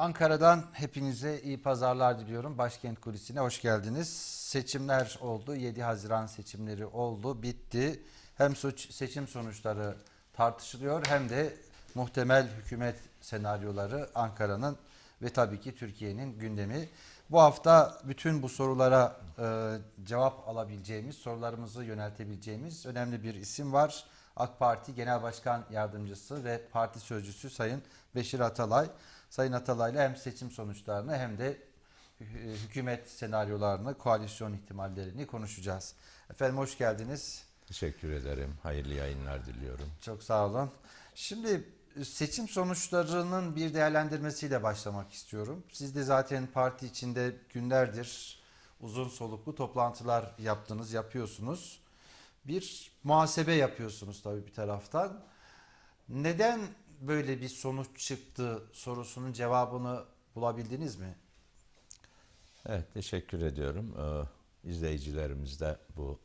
Ankara'dan hepinize iyi pazarlar diliyorum. Başkent kulisine hoş geldiniz. Seçimler oldu. 7 Haziran seçimleri oldu, bitti. Hem seçim sonuçları tartışılıyor hem de muhtemel hükümet senaryoları Ankara'nın ve tabii ki Türkiye'nin gündemi. Bu hafta bütün bu sorulara e, cevap alabileceğimiz, sorularımızı yöneltebileceğimiz önemli bir isim var. AK Parti Genel Başkan Yardımcısı ve Parti Sözcüsü Sayın Beşir Atalay. Sayın Atalay'la hem seçim sonuçlarını hem de e, hükümet senaryolarını, koalisyon ihtimallerini konuşacağız. Efendim hoş geldiniz. Teşekkür ederim. Hayırlı yayınlar diliyorum. Çok sağ olun. Şimdi seçim sonuçlarının bir değerlendirmesiyle başlamak istiyorum. Siz de zaten parti içinde günlerdir uzun soluklu toplantılar yaptınız, yapıyorsunuz. Bir muhasebe yapıyorsunuz tabii bir taraftan. Neden böyle bir sonuç çıktı sorusunun cevabını bulabildiniz mi? Evet teşekkür ediyorum. Ee, izleyicilerimiz de bu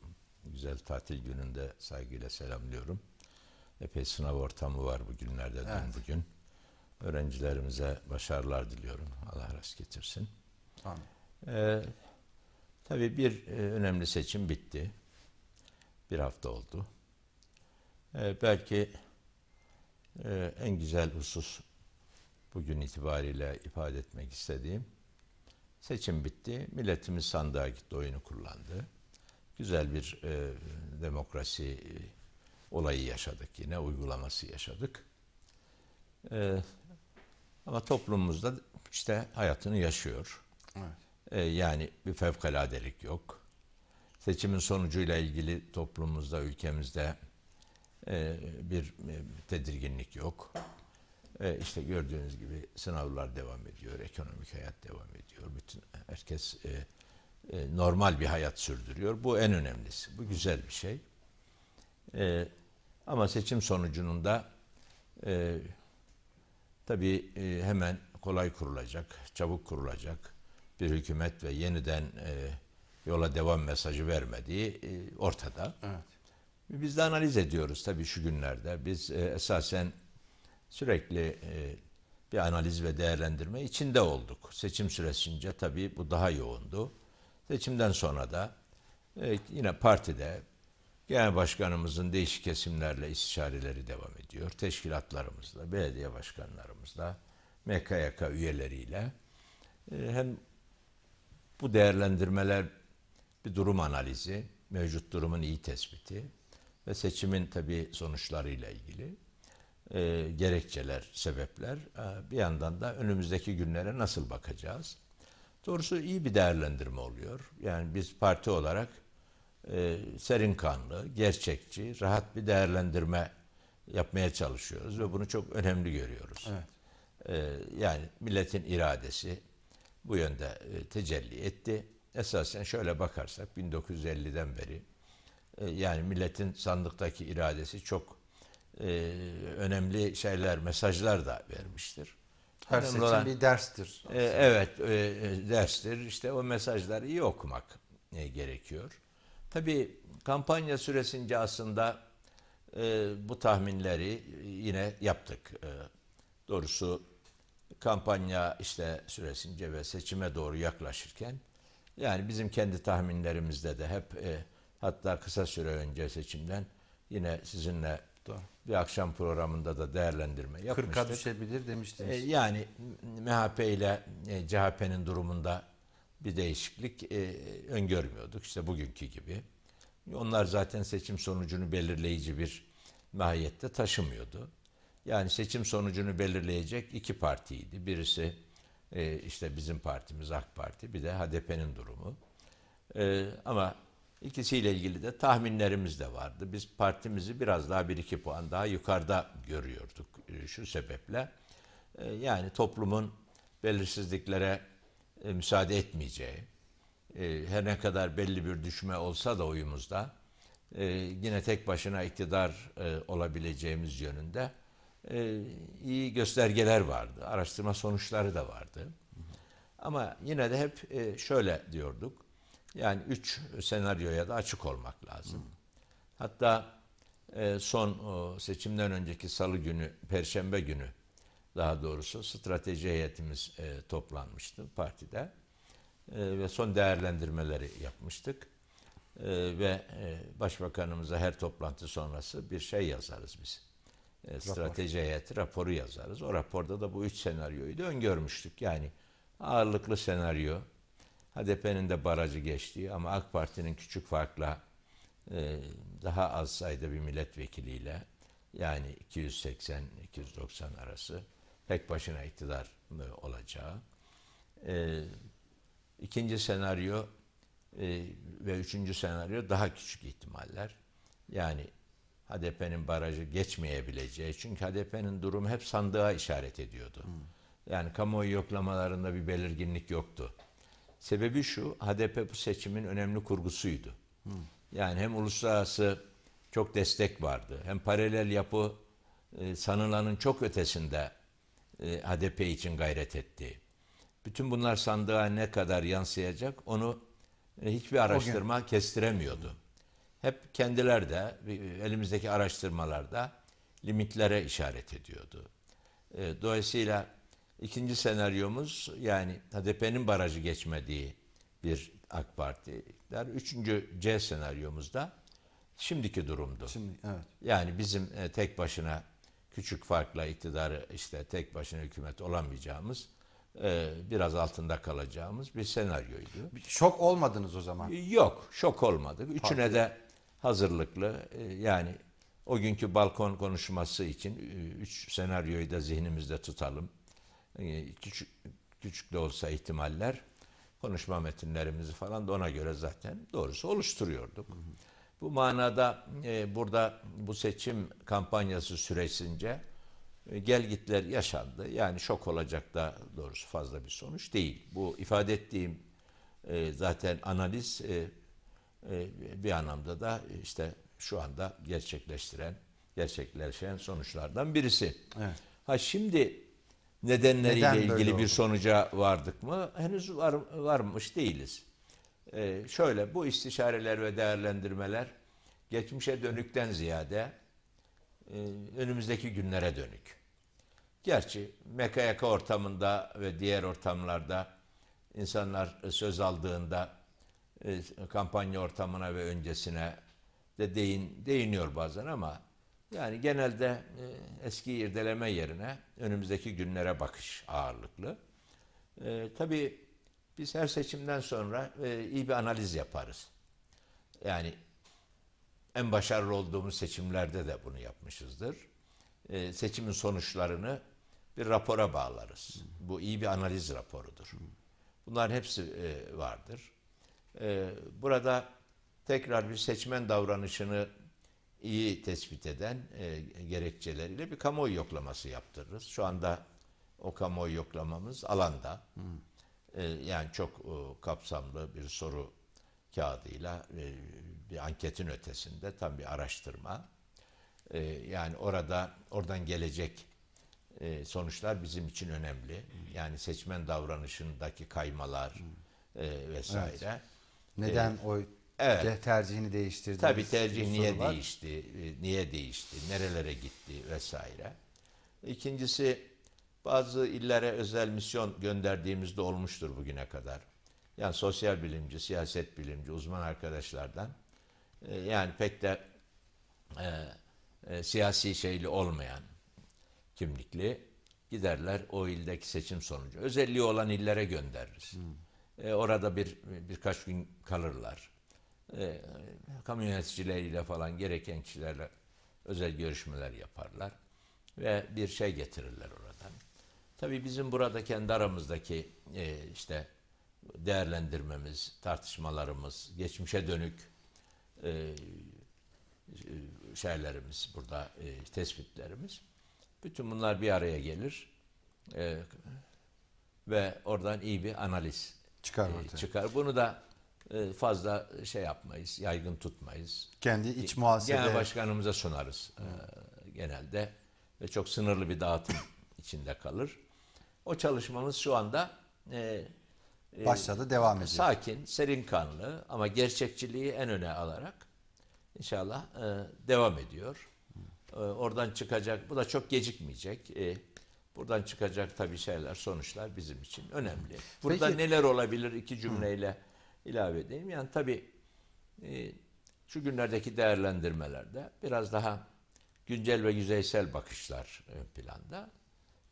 güzel tatil gününde saygıyla selamlıyorum. Epey sınav ortamı var bugünlerde evet. dün bugün. Öğrencilerimize başarılar diliyorum. Allah rast getirsin. Amin. Ee, tabii bir e, önemli seçim bitti. Bir hafta oldu. Ee, belki ee, en güzel husus bugün itibariyle ifade etmek istediğim seçim bitti. Milletimiz sandığa gitti, oyunu kullandı. Güzel bir e, demokrasi e, olayı yaşadık yine, uygulaması yaşadık. E, ama toplumumuzda işte hayatını yaşıyor. Evet. E, yani bir fevkaladelik yok. Seçimin sonucuyla ilgili toplumumuzda, ülkemizde e, bir e, tedirginlik yok. E, işte gördüğünüz gibi sınavlar devam ediyor, ekonomik hayat devam ediyor. Bütün herkes e, e, normal bir hayat sürdürüyor. Bu en önemlisi. Bu güzel bir şey. E, ama seçim sonucunun da e, tabii e, hemen kolay kurulacak, çabuk kurulacak bir hükümet ve yeniden e, yola devam mesajı vermediği e, ortada. Evet. Biz de analiz ediyoruz tabii şu günlerde. Biz e, esasen sürekli e, bir analiz ve değerlendirme içinde olduk. Seçim süresince tabii bu daha yoğundu. Seçimden sonra da e, yine partide genel başkanımızın değişik kesimlerle istişareleri devam ediyor. Teşkilatlarımızla, belediye başkanlarımızla, MKYK üyeleriyle e, hem bu değerlendirmeler bir durum analizi, mevcut durumun iyi tespiti ve seçimin tabii sonuçlarıyla ilgili e, gerekçeler, sebepler e, bir yandan da önümüzdeki günlere nasıl bakacağız? Doğrusu iyi bir değerlendirme oluyor. Yani biz parti olarak e, serin kanlı, gerçekçi, rahat bir değerlendirme yapmaya çalışıyoruz ve bunu çok önemli görüyoruz. Evet. E, yani milletin iradesi bu yönde e, tecelli etti. Esasen şöyle bakarsak 1950'den beri e, yani milletin sandıktaki iradesi çok e, önemli şeyler, mesajlar da vermiştir. Her önemli seçim olan, bir derstir. E, evet, e, e, derstir. İşte o mesajları iyi okumak e, gerekiyor. Tabii kampanya süresince aslında e, bu tahminleri yine yaptık. E, doğrusu kampanya işte süresince ve seçime doğru yaklaşırken yani bizim kendi tahminlerimizde de hep e, Hatta kısa süre önce seçimden yine sizinle Doğru. bir akşam programında da değerlendirme yapmıştık. 40'a düşebilir demiştiniz. E, yani MHP ile e, CHP'nin durumunda bir değişiklik e, öngörmüyorduk. İşte bugünkü gibi. Onlar zaten seçim sonucunu belirleyici bir mahiyette taşımıyordu. Yani seçim sonucunu belirleyecek iki partiydi. Birisi e, işte bizim partimiz AK Parti bir de HDP'nin durumu. E, ama İkisiyle ilgili de tahminlerimiz de vardı. Biz partimizi biraz daha bir iki puan daha yukarıda görüyorduk e, şu sebeple. E, yani toplumun belirsizliklere e, müsaade etmeyeceği, her ne kadar belli bir düşme olsa da oyumuzda, yine tek başına iktidar olabileceğimiz yönünde iyi göstergeler vardı. Araştırma sonuçları da vardı. Ama yine de hep şöyle diyorduk yani üç senaryoya da açık olmak lazım. Hatta e, son seçimden önceki salı günü, perşembe günü daha doğrusu strateji heyetimiz e, toplanmıştı partide. E, ve son değerlendirmeleri yapmıştık. ve başbakanımıza her toplantı sonrası bir şey yazarız biz. strateji Rapor. heyeti raporu yazarız. O raporda da bu üç senaryoyu da öngörmüştük. Yani ağırlıklı senaryo, HDP'nin de barajı geçtiği ama AK Parti'nin küçük farkla e, daha az sayıda bir milletvekiliyle yani 280-290 arası tek başına iktidar olacağı. E, ikinci senaryo e, ve üçüncü senaryo daha küçük ihtimaller. Yani HDP'nin barajı geçmeyebileceği. Çünkü HDP'nin durumu hep sandığa işaret ediyordu. Hmm. Yani kamuoyu yoklamalarında bir belirginlik yoktu. Sebebi şu, HDP bu seçimin önemli kurgusuydu. Hı. Yani hem uluslararası çok destek vardı, hem paralel yapı e, sanılanın çok ötesinde e, HDP için gayret etti. Bütün bunlar sandığa ne kadar yansıyacak onu e, hiçbir araştırma Bugün. kestiremiyordu. Hep kendiler de e, elimizdeki araştırmalarda limitlere işaret ediyordu. E, dolayısıyla İkinci senaryomuz yani HDP'nin barajı geçmediği bir AK Parti. Der. Üçüncü C senaryomuzda şimdiki durumdu. Şimdi, evet. Yani bizim e, tek başına küçük farkla iktidarı işte tek başına hükümet olamayacağımız e, biraz altında kalacağımız bir senaryoydu. Şok olmadınız o zaman. E, yok şok olmadık. Üçüne Parti. de hazırlıklı yani o günkü balkon konuşması için üç senaryoyu da zihnimizde tutalım ee, küçük, küçük de olsa ihtimaller konuşma metinlerimizi falan da ona göre zaten doğrusu oluşturuyorduk. Bu manada e, burada bu seçim kampanyası süresince e, gelgitler yaşandı. Yani şok olacak da doğrusu fazla bir sonuç değil. Bu ifade ettiğim e, zaten analiz e, e, bir anlamda da işte şu anda gerçekleştiren, gerçekleşen sonuçlardan birisi. Evet. Ha şimdi nedenleriyle Neden ilgili bir sonuca vardık mı? Henüz var, varmış değiliz. Ee, şöyle bu istişareler ve değerlendirmeler geçmişe dönükten ziyade e, önümüzdeki günlere dönük. Gerçi MKYK ortamında ve diğer ortamlarda insanlar söz aldığında e, kampanya ortamına ve öncesine de değin, değiniyor bazen ama yani genelde e, eski irdeleme yerine önümüzdeki günlere bakış ağırlıklı. E, tabii biz her seçimden sonra e, iyi bir analiz yaparız. Yani en başarılı olduğumuz seçimlerde de bunu yapmışızdır. E, seçimin sonuçlarını bir rapora bağlarız. Bu iyi bir analiz raporudur. Hmm. Bunların hepsi e, vardır. E, burada tekrar bir seçmen davranışını iyi tespit eden e, gerekçeleriyle bir kamuoyu yoklaması yaptırırız. Şu anda o kamuoyu yoklamamız alanda. Hmm. E, yani çok e, kapsamlı bir soru kağıdıyla e, bir anketin ötesinde tam bir araştırma. E, yani orada oradan gelecek e, sonuçlar bizim için önemli. Hmm. Yani seçmen davranışındaki kaymalar hmm. e, vesaire. Evet. Neden ee, oy Evet. tercihini değiştirdi. Tabii tercih niye var. değişti, e, niye değişti, nerelere gitti vesaire. İkincisi bazı illere özel misyon gönderdiğimizde olmuştur bugüne kadar. Yani sosyal bilimci, siyaset bilimci, uzman arkadaşlardan e, yani pek de e, e, siyasi şeyli olmayan kimlikli giderler o ildeki seçim sonucu. Özelliği olan illere göndeririz. Hmm. E, orada bir birkaç gün kalırlar e, kamu falan gereken kişilerle özel görüşmeler yaparlar ve bir şey getirirler oradan. Tabii bizim burada kendi aramızdaki e, işte değerlendirmemiz, tartışmalarımız, geçmişe dönük e, şeylerimiz burada e, tespitlerimiz. Bütün bunlar bir araya gelir e, ve oradan iyi bir analiz çıkar. E, çıkar. Bunu da e, fazla şey yapmayız, yaygın tutmayız. Kendi iç muhasebe. Genel başkanımıza sunarız e, genelde ve çok sınırlı bir dağıtım içinde kalır. O çalışmamız şu anda e, başladı, devam ediyor. Sakin, serin kanlı ama gerçekçiliği en öne alarak inşallah devam ediyor. oradan çıkacak, bu da çok gecikmeyecek. buradan çıkacak tabii şeyler, sonuçlar bizim için önemli. Burada Peki, neler olabilir iki cümleyle? Hı ilave edeyim. Yani tabii e, şu günlerdeki değerlendirmelerde biraz daha güncel ve yüzeysel bakışlar ön planda.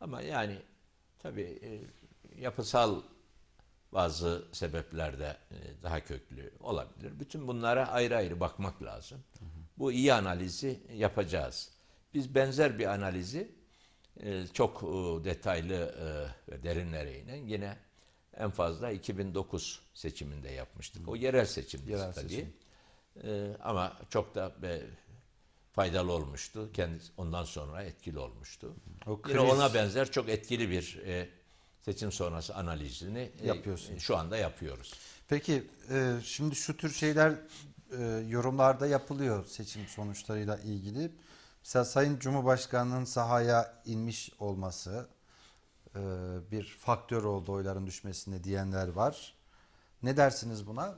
Ama yani tabii e, yapısal bazı sebeplerde e, daha köklü olabilir. Bütün bunlara ayrı ayrı bakmak lazım. Bu iyi analizi yapacağız. Biz benzer bir analizi çok detaylı ve derinlere inen yine en fazla 2009 seçiminde yapmıştık. O yerel seçimdi yerel tabii. Seçim. Ee, ama çok da e, faydalı olmuştu. Kendisi ondan sonra etkili olmuştu. O kriz... Yine ona benzer çok etkili bir e, seçim sonrası analizini e, yapıyorsun. E, şu anda yapıyoruz. Peki e, şimdi şu tür şeyler e, yorumlarda yapılıyor seçim sonuçlarıyla ilgili. Mesela Sayın Cumhurbaşkanı'nın sahaya inmiş olması, e, bir faktör oldu oyların düşmesinde diyenler var. Ne dersiniz buna?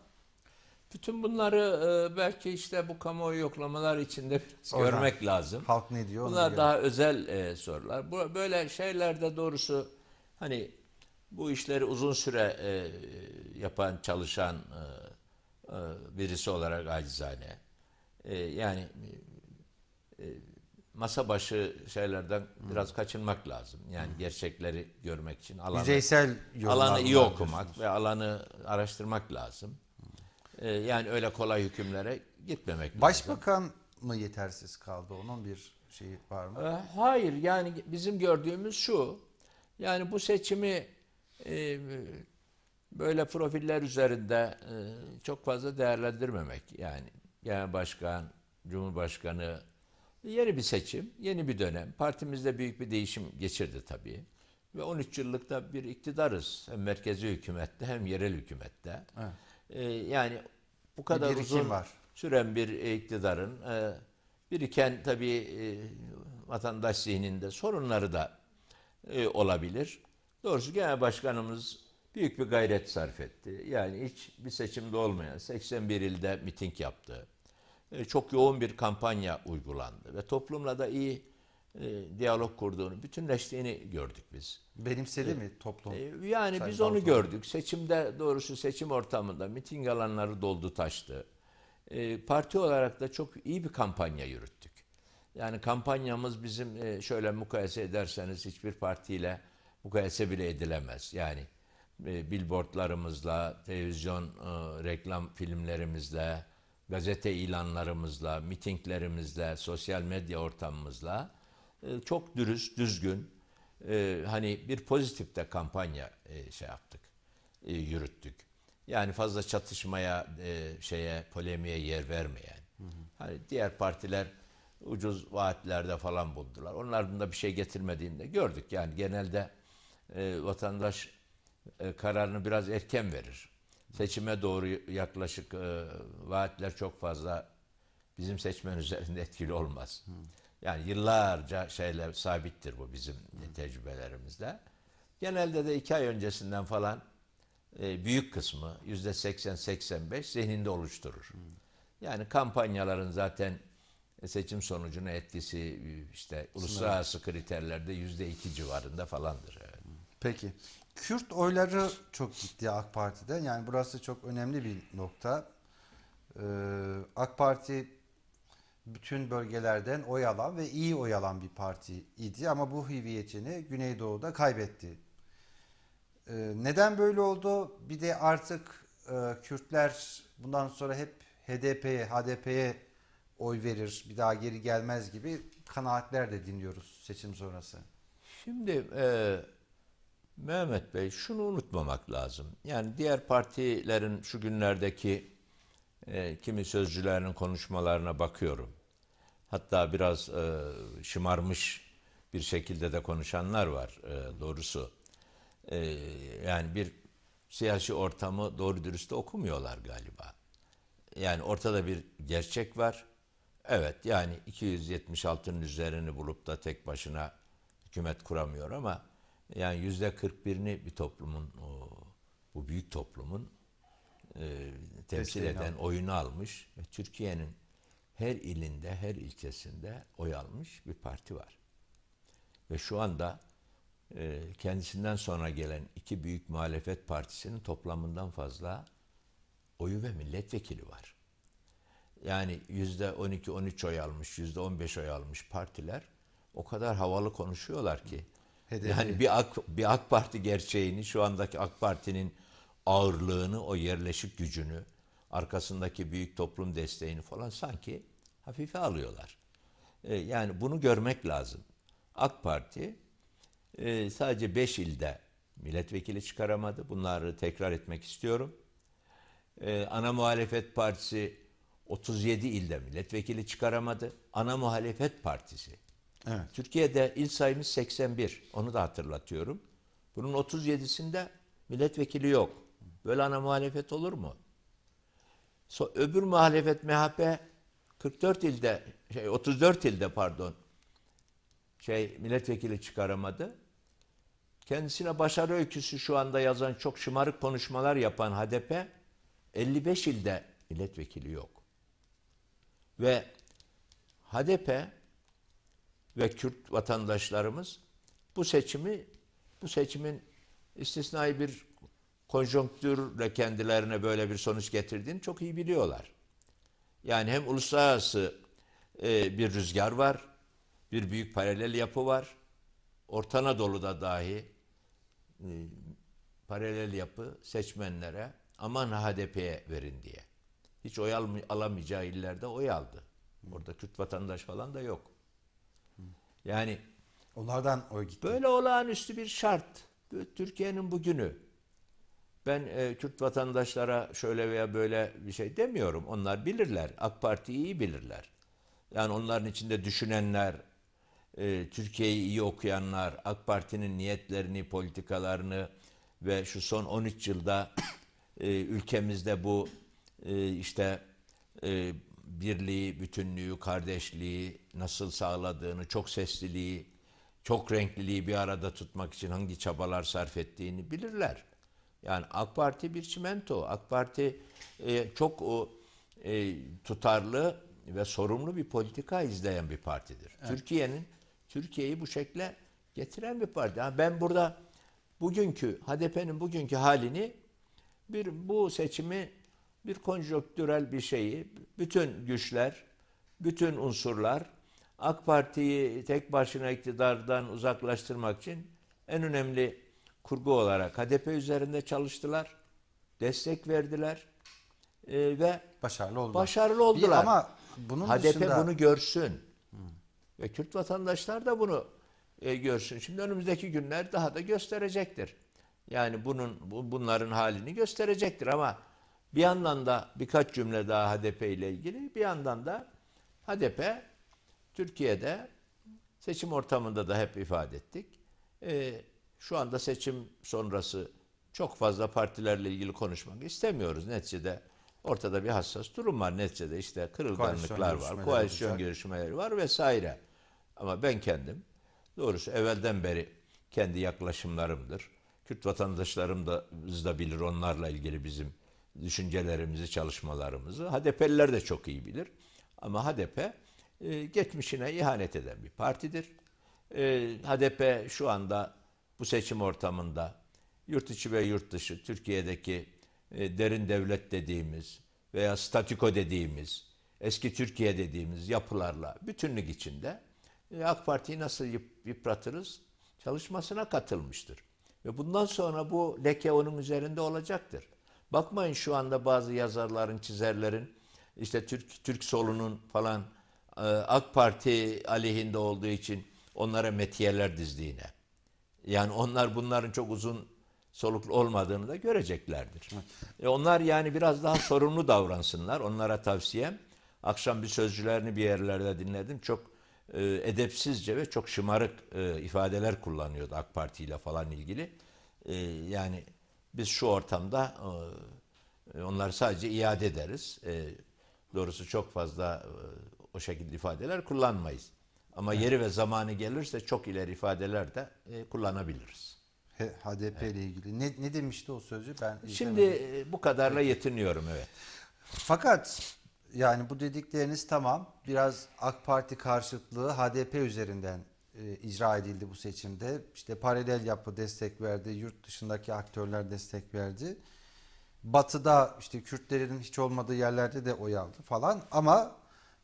Bütün bunları e, belki işte bu kamuoyu yoklamalar içinde biraz Oradan, görmek lazım. Halk ne diyor? Bunlar daha göre. özel e, sorular. Bu, böyle şeylerde doğrusu hani bu işleri uzun süre yapan, çalışan birisi olarak acizane. yani masa başı şeylerden hmm. biraz kaçınmak lazım. Yani hmm. gerçekleri görmek için alanı yüzeysel alanı iyi okumak ve alanı araştırmak lazım. Ee, yani öyle kolay hükümlere gitmemek Başbakan lazım. Başbakan mı yetersiz kaldı? Onun bir şeyi var mı? Ee, hayır. Yani bizim gördüğümüz şu. Yani bu seçimi e, böyle profiller üzerinde e, çok fazla değerlendirmemek. Yani genel yani başkan, cumhurbaşkanı, Yeni bir seçim, yeni bir dönem. Partimizde büyük bir değişim geçirdi tabii. Ve 13 yıllıkta bir iktidarız. Hem merkezi hükümette hem yerel hükümette. Evet. Ee, yani bu kadar bir uzun var. süren bir e, iktidarın e, biriken tabii e, vatandaş zihninde sorunları da e, olabilir. Doğrusu genel başkanımız büyük bir gayret sarf etti. Yani hiç bir seçimde olmayan 81 ilde miting yaptı. E, çok yoğun bir kampanya uygulandı ve toplumla da iyi e, diyalog kurduğunu, bütünleştiğini gördük biz. Benimsedi e, mi toplum? E, yani Sayın biz onu Dalton. gördük. Seçimde doğrusu seçim ortamında miting alanları doldu taştı. E, parti olarak da çok iyi bir kampanya yürüttük. Yani kampanyamız bizim e, şöyle mukayese ederseniz hiçbir partiyle mukayese bile edilemez. Yani e, billboardlarımızla, televizyon e, reklam filmlerimizle, gazete ilanlarımızla, mitinglerimizle, sosyal medya ortamımızla e, çok dürüst, düzgün, e, hani bir pozitif de kampanya e, şey yaptık, yürüttük. Yani fazla çatışmaya, şeye, polemiğe yer vermeyen. Hani diğer partiler ucuz vaatlerde falan buldular. Onların da bir şey getirmediğini de gördük. Yani genelde vatandaş kararını biraz erken verir seçime doğru yaklaşık e, vaatler çok fazla bizim seçmen üzerinde etkili olmaz. Yani yıllarca şeyler sabittir bu bizim tecrübelerimizde. Genelde de iki ay öncesinden falan e, büyük kısmı yüzde 80-85 zihninde oluşturur. Yani kampanyaların zaten seçim sonucuna etkisi işte uluslararası kriterlerde yüzde iki civarında falandır. Evet. Peki. Kürt oyları çok gitti AK Parti'de. Yani burası çok önemli bir nokta. Ee, AK Parti bütün bölgelerden oy alan ve iyi oy alan bir parti idi ama bu hüviyetini Güneydoğu'da kaybetti. Ee, neden böyle oldu? Bir de artık e, Kürtler bundan sonra hep HDP'ye, HDP'ye oy verir, bir daha geri gelmez gibi kanaatler de dinliyoruz seçim sonrası. Şimdi e, Mehmet Bey şunu unutmamak lazım. Yani diğer partilerin şu günlerdeki e, kimi sözcülerinin konuşmalarına bakıyorum. Hatta biraz e, şımarmış bir şekilde de konuşanlar var e, doğrusu. E, yani bir siyasi ortamı doğru dürüst okumuyorlar galiba. Yani ortada bir gerçek var. Evet yani 276'nın üzerini bulup da tek başına hükümet kuramıyor ama yani yüzde 41'ini bir toplumun o, bu büyük toplumun e, temsil Desteğini eden oyunu almış ve Türkiye'nin her ilinde, her ilçesinde oy almış bir parti var. Ve şu anda e, kendisinden sonra gelen iki büyük muhalefet partisinin toplamından fazla oyu ve milletvekili var. Yani yüzde 12-13 oy almış, yüzde 15 oy almış partiler o kadar havalı konuşuyorlar ki Hedefi. Yani bir AK, bir AK Parti gerçeğini, şu andaki AK Parti'nin ağırlığını, o yerleşik gücünü, arkasındaki büyük toplum desteğini falan sanki hafife alıyorlar. Ee, yani bunu görmek lazım. AK Parti e, sadece 5 ilde milletvekili çıkaramadı. Bunları tekrar etmek istiyorum. Ee, ana Muhalefet Partisi 37 ilde milletvekili çıkaramadı. Ana Muhalefet Partisi Evet. Türkiye'de il sayımız 81. Onu da hatırlatıyorum. Bunun 37'sinde milletvekili yok. Böyle ana muhalefet olur mu? So, öbür muhalefet MHP 44 ilde şey 34 ilde pardon şey milletvekili çıkaramadı. Kendisine başarı öyküsü şu anda yazan çok şımarık konuşmalar yapan HDP 55 ilde milletvekili yok. Ve HDP ve Kürt vatandaşlarımız bu seçimi bu seçimin istisnai bir konjonktürle kendilerine böyle bir sonuç getirdiğini çok iyi biliyorlar. Yani hem uluslararası e, bir rüzgar var, bir büyük paralel yapı var. Orta Anadolu'da dahi e, paralel yapı seçmenlere aman HDP'ye verin diye. Hiç oy alamayacağı illerde oy aldı. Orada Kürt vatandaş falan da yok. Yani onlardan oy gitti. Böyle olağanüstü bir şart. Türkiye'nin bugünü. Ben e, Kürt vatandaşlara şöyle veya böyle bir şey demiyorum. Onlar bilirler. AK Parti'yi iyi bilirler. Yani onların içinde düşünenler, e, Türkiye'yi iyi okuyanlar, AK Parti'nin niyetlerini, politikalarını ve şu son 13 yılda e, ülkemizde bu e, işte e, birliği, bütünlüğü, kardeşliği nasıl sağladığını, çok sesliliği, çok renkliliği bir arada tutmak için hangi çabalar sarf ettiğini bilirler. Yani AK Parti bir çimento. AK Parti e, çok o e, tutarlı ve sorumlu bir politika izleyen bir partidir. Evet. Türkiye'nin Türkiye'yi bu şekle getiren bir parti. Yani ben burada bugünkü HDP'nin bugünkü halini bir bu seçimi bir konjonktürel bir şeyi bütün güçler, bütün unsurlar AK Parti'yi tek başına iktidardan uzaklaştırmak için en önemli kurgu olarak HDP üzerinde çalıştılar, destek verdiler e, ve başarılı oldular. Başarılı oldular. Bir, ama bunun HDP dışında... bunu görsün. Hmm. Ve Kürt vatandaşlar da bunu e, görsün. Şimdi önümüzdeki günler daha da gösterecektir. Yani bunun bu, bunların halini gösterecektir ama bir yandan da birkaç cümle daha HDP ile ilgili, bir yandan da HDP Türkiye'de seçim ortamında da hep ifade ettik. E, şu anda seçim sonrası çok fazla partilerle ilgili konuşmak istemiyoruz. Neticede ortada bir hassas durum var. Neticede işte kırılganlıklar var, koalisyon olacak. görüşmeleri var vesaire. Ama ben kendim doğrusu evvelden beri kendi yaklaşımlarımdır. Kürt vatandaşlarım da, da bilir onlarla ilgili bizim düşüncelerimizi, çalışmalarımızı. HDP'liler de çok iyi bilir. Ama HDP e, geçmişine ihanet eden bir partidir. E, HDP şu anda bu seçim ortamında yurt içi ve yurt dışı Türkiye'deki e, derin devlet dediğimiz veya statiko dediğimiz, eski Türkiye dediğimiz yapılarla bütünlük içinde e, AK Parti'yi nasıl yıpratırız çalışmasına katılmıştır. Ve bundan sonra bu leke onun üzerinde olacaktır. Bakmayın şu anda bazı yazarların, çizerlerin işte Türk Türk solunun falan e, AK Parti aleyhinde olduğu için onlara metiyeler dizdiğine. Yani onlar bunların çok uzun soluklu olmadığını da göreceklerdir. E onlar yani biraz daha sorumlu davransınlar. Onlara tavsiyem. Akşam bir sözcülerini bir yerlerde dinledim. Çok e, edepsizce ve çok şımarık e, ifadeler kullanıyordu AK Parti ile falan ilgili. E, yani biz şu ortamda e, e, onları sadece iade ederiz. E, doğrusu çok fazla e, o şekilde ifadeler kullanmayız. Ama evet. yeri ve zamanı gelirse çok ileri ifadeler de e, kullanabiliriz. HDP ile evet. ilgili ne, ne demişti o sözü? Ben Şimdi izlemedim. bu kadarla evet. yetiniyorum evet. Fakat yani bu dedikleriniz tamam biraz AK Parti karşıtlığı HDP üzerinden e, icra edildi bu seçimde. İşte paralel yapı destek verdi, yurt dışındaki aktörler destek verdi. Batı'da işte Kürtlerin hiç olmadığı yerlerde de oy aldı falan ama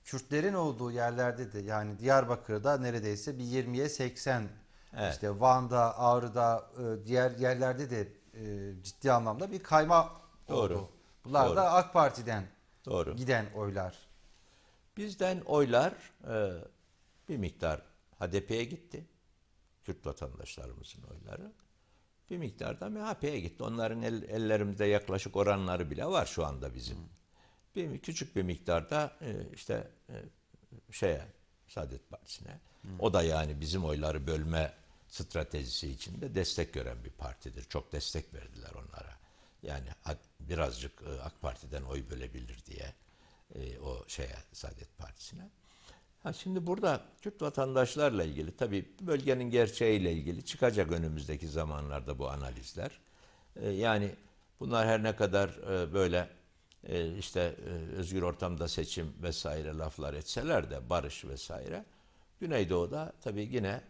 Kürtlerin olduğu yerlerde de yani Diyarbakır'da neredeyse bir 20'ye 80 evet. işte Van'da, Ağrı'da e, diğer yerlerde de e, ciddi anlamda bir kayma Doğru. oldu. Bunlar Doğru. da AK Parti'den Doğru. giden oylar. Bizden oylar e, bir miktar HDP'ye gitti. Kürt vatandaşlarımızın oyları. Bir miktar miktarda MHP'ye gitti. Onların el, ellerimizde yaklaşık oranları bile var şu anda bizim. Bir, küçük bir miktarda e, işte e, şeye Saadet Partisi'ne. O da yani bizim oyları bölme stratejisi içinde destek gören bir partidir. Çok destek verdiler onlara. Yani birazcık e, AK Parti'den oy bölebilir diye o şeye Saadet Partisi'ne. Ha şimdi burada Kürt vatandaşlarla ilgili tabii bölgenin gerçeğiyle ilgili çıkacak önümüzdeki zamanlarda bu analizler. Ee, yani bunlar her ne kadar e, böyle e, işte e, özgür ortamda seçim vesaire laflar etseler de barış vesaire. Güneydoğu'da tabii yine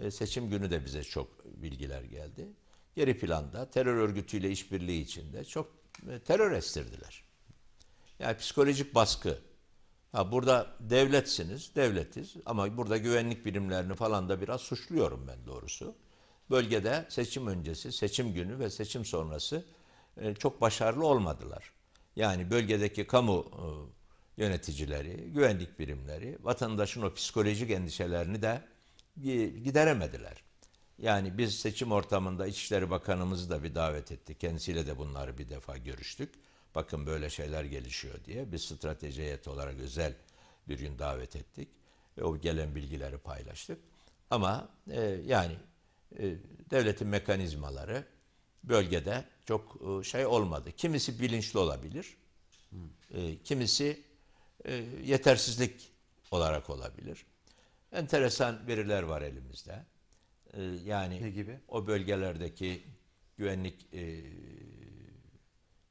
e, seçim günü de bize çok bilgiler geldi. Geri planda terör örgütüyle işbirliği içinde çok e, terör estirdiler. Yani psikolojik baskı Ha burada devletsiniz, devletiz ama burada güvenlik birimlerini falan da biraz suçluyorum ben doğrusu. Bölgede seçim öncesi, seçim günü ve seçim sonrası e, çok başarılı olmadılar. Yani bölgedeki kamu e, yöneticileri, güvenlik birimleri vatandaşın o psikolojik endişelerini de gideremediler. Yani biz seçim ortamında İçişleri Bakanımızı da bir davet ettik. Kendisiyle de bunları bir defa görüştük bakın böyle şeyler gelişiyor diye bir strateji heyeti olarak özel bir gün davet ettik. Ve o gelen bilgileri paylaştık. Ama e, yani e, devletin mekanizmaları bölgede çok e, şey olmadı. Kimisi bilinçli olabilir, e, kimisi e, yetersizlik olarak olabilir. Enteresan veriler var elimizde. E, yani ne gibi? o bölgelerdeki güvenlik e,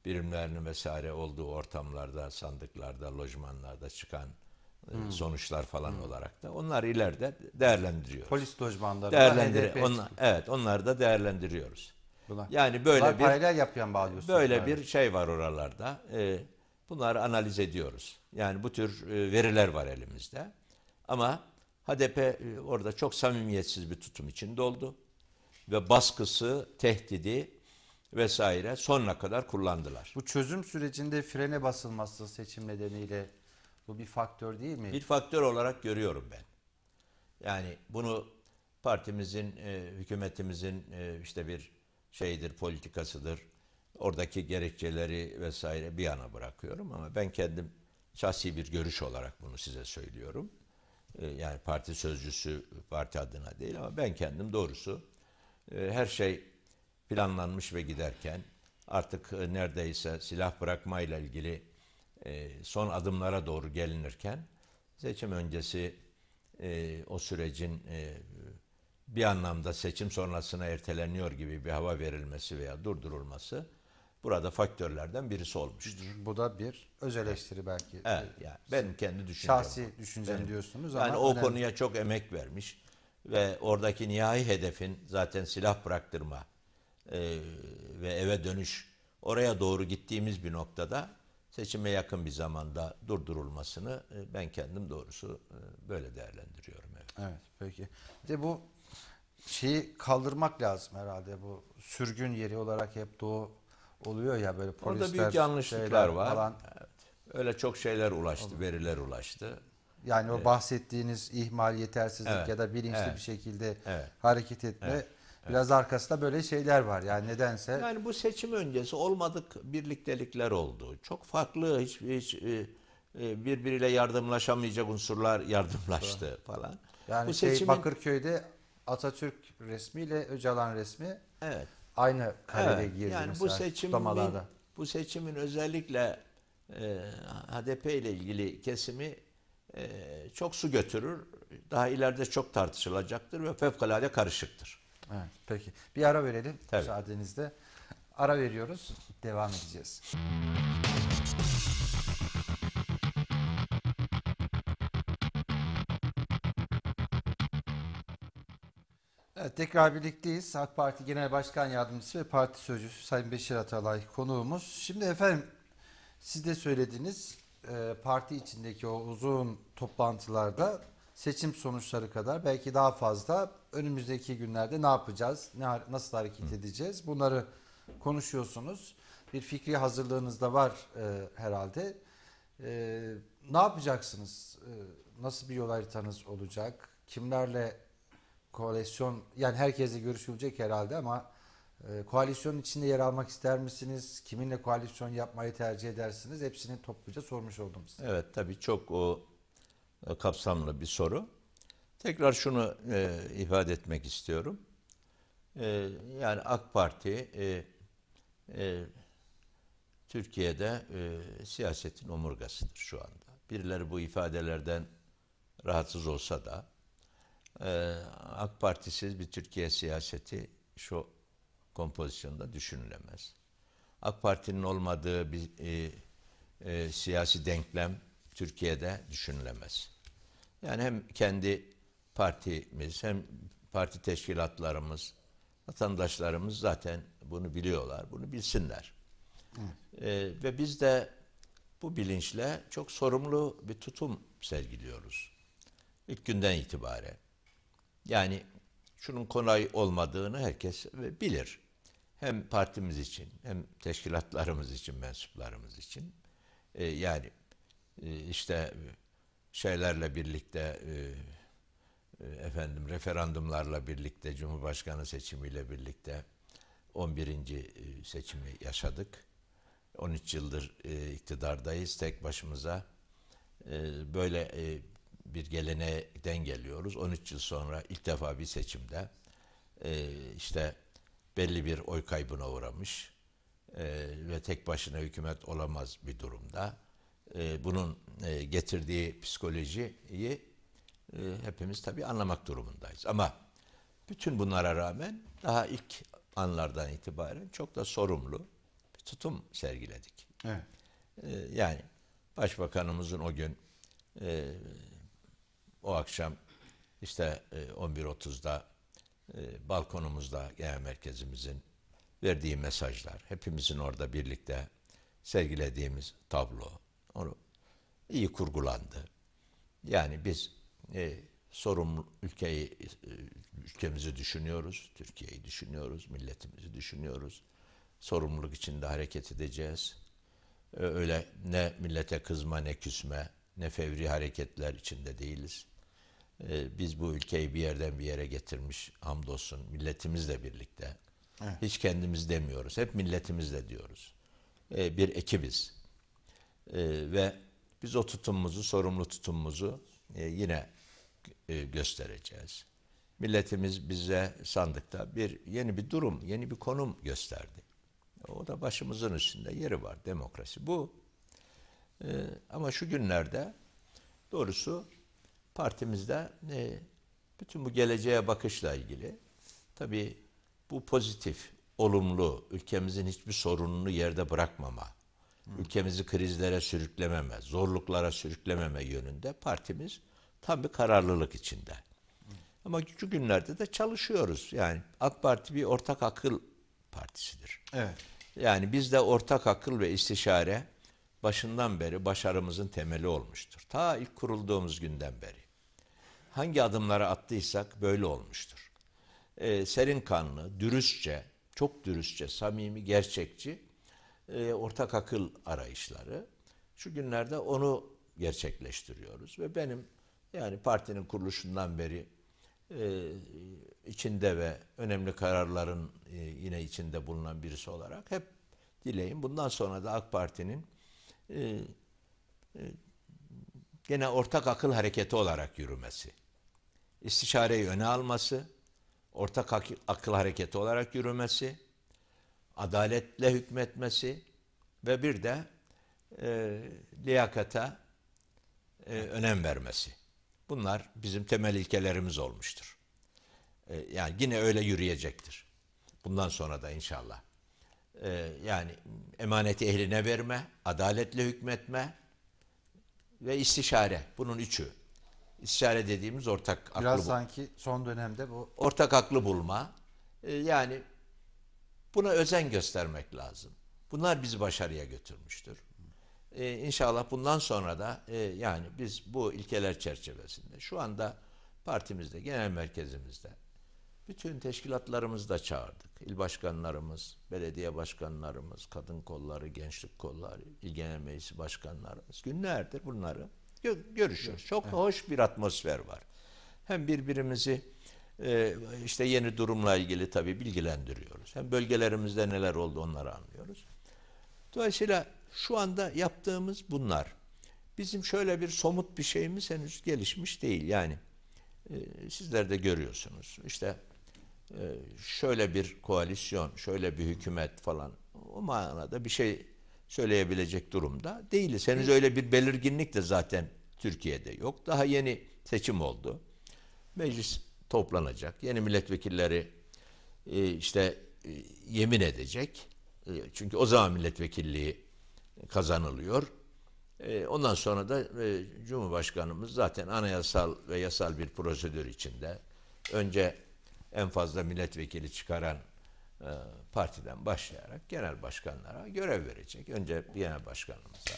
birimlerinin vesaire olduğu ortamlarda, sandıklarda, lojmanlarda çıkan e, hmm. sonuçlar falan hmm. olarak da onlar ileride değerlendiriyoruz. Polis lojmanları. Değerlendir onlar, evet onları da değerlendiriyoruz. Bunlar, yani böyle bunlar bir paralel yapıyan bağlıyorsunuz. Böyle bir şey var oralarda. Ee, bunları analiz ediyoruz. Yani bu tür e, veriler var elimizde. Ama HDP e, orada çok samimiyetsiz bir tutum içinde oldu ve baskısı, tehdidi vesaire sonuna kadar kullandılar. Bu çözüm sürecinde frene basılması seçim nedeniyle bu bir faktör değil mi? Bir faktör olarak görüyorum ben. Yani bunu partimizin, e, hükümetimizin e, işte bir şeydir, politikasıdır. Oradaki gerekçeleri vesaire bir yana bırakıyorum ama ben kendim şahsi bir görüş olarak bunu size söylüyorum. E, yani parti sözcüsü parti adına değil ama ben kendim doğrusu e, her şey planlanmış ve giderken artık e, neredeyse silah bırakma ile ilgili e, son adımlara doğru gelinirken seçim öncesi e, o sürecin bir anlamda seçim sonrasına erteleniyor gibi bir hava verilmesi veya durdurulması burada faktörlerden birisi olmuştur. Bu da bir öz eleştiri evet. belki. Evet, yani benim kendi düşüncem. Şahsi düşüncem benim, diyorsunuz ama yani o önemli. konuya çok emek vermiş ve oradaki nihai hedefin zaten silah bıraktırma e, ve eve dönüş oraya doğru gittiğimiz bir noktada seçime yakın bir zamanda durdurulmasını e, ben kendim doğrusu e, böyle değerlendiriyorum. Evet. evet peki. De bu şeyi kaldırmak lazım herhalde bu sürgün yeri olarak hep doğu oluyor ya böyle polisler. Orada büyük yanlışlıklar var. Falan. Evet. Öyle çok şeyler ulaştı, Olur. veriler ulaştı. Yani o ee, bahsettiğiniz ihmal, yetersizlik evet. ya da bilinçli evet. bir şekilde evet. hareket etme evet. Biraz arkasında böyle şeyler var. Yani nedense. Yani bu seçim öncesi olmadık birliktelikler oldu. Çok farklı hiç, hiç e, e birbiriyle yardımlaşamayacak unsurlar yardımlaştı falan. Yani bu şey, seçimin... Bakırköy'de Atatürk resmiyle Öcalan resmi evet. aynı karede evet. girdi yani mesela bu seçimin, Bu seçimin özellikle e, HDP ile ilgili kesimi e, çok su götürür. Daha ileride çok tartışılacaktır ve fevkalade karışıktır. Evet, peki. Bir ara verelim Tabii. müsaadenizle. Ara veriyoruz. Devam edeceğiz. Evet, tekrar birlikteyiz. AK Parti Genel Başkan Yardımcısı ve Parti Sözcüsü Sayın Beşir Atalay konuğumuz. Şimdi efendim siz de söylediniz. E, parti içindeki o uzun toplantılarda seçim sonuçları kadar belki daha fazla önümüzdeki günlerde ne yapacağız, ne, nasıl hareket edeceğiz bunları konuşuyorsunuz. Bir fikri hazırlığınız da var e, herhalde. E, ne yapacaksınız? E, nasıl bir yol haritanız olacak? Kimlerle koalisyon, yani herkesle görüşülecek herhalde ama e, koalisyonun içinde yer almak ister misiniz? Kiminle koalisyon yapmayı tercih edersiniz? Hepsini topluca sormuş oldum size. Evet tabii çok o e, kapsamlı bir soru. Tekrar şunu e, ifade etmek istiyorum. E, yani AK Parti e, e, Türkiye'de e, siyasetin omurgasıdır şu anda. Birileri bu ifadelerden rahatsız olsa da e, AK Partisiz bir Türkiye siyaseti şu kompozisyonda düşünülemez. AK Parti'nin olmadığı bir e, e, siyasi denklem Türkiye'de düşünülemez. Yani hem kendi partimiz hem parti teşkilatlarımız, vatandaşlarımız zaten bunu biliyorlar, bunu bilsinler. Ee, ve biz de bu bilinçle çok sorumlu bir tutum sergiliyoruz. İlk günden itibaren. Yani şunun kolay olmadığını herkes bilir. Hem partimiz için hem teşkilatlarımız için, mensuplarımız için. Ee, yani ee, işte şeylerle birlikte e, e, efendim referandumlarla birlikte Cumhurbaşkanı seçimiyle birlikte 11. E, seçimi yaşadık. 13 yıldır iktidardayız tek başımıza. Böyle bir gelenekten geliyoruz. 13 yıl sonra ilk defa bir seçimde işte belli bir oy kaybına uğramış ve tek başına hükümet olamaz bir durumda e, bunun e, getirdiği psikolojiyi e, hepimiz tabii anlamak durumundayız. Ama bütün bunlara rağmen daha ilk anlardan itibaren çok da sorumlu bir tutum sergiledik. Evet. E, yani başbakanımızın o gün e, o akşam işte e, 11.30'da e, balkonumuzda genel merkezimizin verdiği mesajlar, hepimizin orada birlikte sergilediğimiz tablo, onu iyi kurgulandı. Yani biz e, sorumlu ülkeyi e, ülkemizi düşünüyoruz, Türkiye'yi düşünüyoruz, milletimizi düşünüyoruz. Sorumluluk içinde hareket edeceğiz. E, öyle ne millete kızma ne küsme ne fevri hareketler içinde değiliz. E, biz bu ülkeyi bir yerden bir yere getirmiş hamdolsun milletimizle birlikte. Evet. Hiç kendimiz demiyoruz. Hep milletimizle diyoruz. E, bir ekibiz e, ve biz o tutumumuzu, sorumlu tutumumuzu e, yine e, göstereceğiz. Milletimiz bize sandıkta bir yeni bir durum, yeni bir konum gösterdi. O da başımızın üstünde yeri var demokrasi. Bu e, ama şu günlerde doğrusu partimizde e, bütün bu geleceğe bakışla ilgili tabii bu pozitif, olumlu, ülkemizin hiçbir sorununu yerde bırakmama ülkemizi krizlere sürüklememe, zorluklara sürüklememe yönünde partimiz tam bir kararlılık içinde. Ama şu günlerde de çalışıyoruz. Yani AK Parti bir ortak akıl partisidir. Evet. Yani bizde ortak akıl ve istişare başından beri başarımızın temeli olmuştur. Ta ilk kurulduğumuz günden beri. Hangi adımları attıysak böyle olmuştur. Ee, serin kanlı, dürüstçe, çok dürüstçe, samimi, gerçekçi e, ortak akıl arayışları. Şu günlerde onu gerçekleştiriyoruz ve benim yani partinin kuruluşundan beri e, içinde ve önemli kararların e, yine içinde bulunan birisi olarak hep dileğim bundan sonra da AK Parti'nin e, e, gene ortak akıl hareketi olarak yürümesi, istişareyi öne alması, ortak akıl hareketi olarak yürümesi, adaletle hükmetmesi ve bir de e, liyakata e, önem vermesi. Bunlar bizim temel ilkelerimiz olmuştur. E, yani yine öyle yürüyecektir. Bundan sonra da inşallah. E, yani emaneti ehline verme, adaletle hükmetme ve istişare. Bunun üçü. İstişare dediğimiz ortak aklı Biraz bu. sanki son dönemde bu. Ortak aklı bulma. E, yani Buna özen göstermek lazım. Bunlar bizi başarıya götürmüştür. Ee, inşallah bundan sonra da e, yani biz bu ilkeler çerçevesinde şu anda partimizde, genel merkezimizde bütün teşkilatlarımızı da çağırdık. İl başkanlarımız, belediye başkanlarımız, kadın kolları, gençlik kolları, il genel meclisi başkanlarımız günlerdir bunları görüşüyoruz. Çok evet. hoş bir atmosfer var. Hem birbirimizi ee, işte yeni durumla ilgili tabii bilgilendiriyoruz. Hem bölgelerimizde neler oldu onları anlıyoruz. Dolayısıyla şu anda yaptığımız bunlar. Bizim şöyle bir somut bir şeyimiz henüz gelişmiş değil. Yani e, sizler de görüyorsunuz. İşte e, şöyle bir koalisyon, şöyle bir hükümet falan o manada bir şey söyleyebilecek durumda değiliz. Henüz öyle bir belirginlik de zaten Türkiye'de yok. Daha yeni seçim oldu. Meclis toplanacak. Yeni milletvekilleri e, işte e, yemin edecek. E, çünkü o zaman milletvekilliği kazanılıyor. ondan sonra da Cumhurbaşkanımız zaten anayasal ve yasal bir prosedür içinde önce en fazla milletvekili çıkaran partiden başlayarak genel başkanlara görev verecek. Önce genel başkanımıza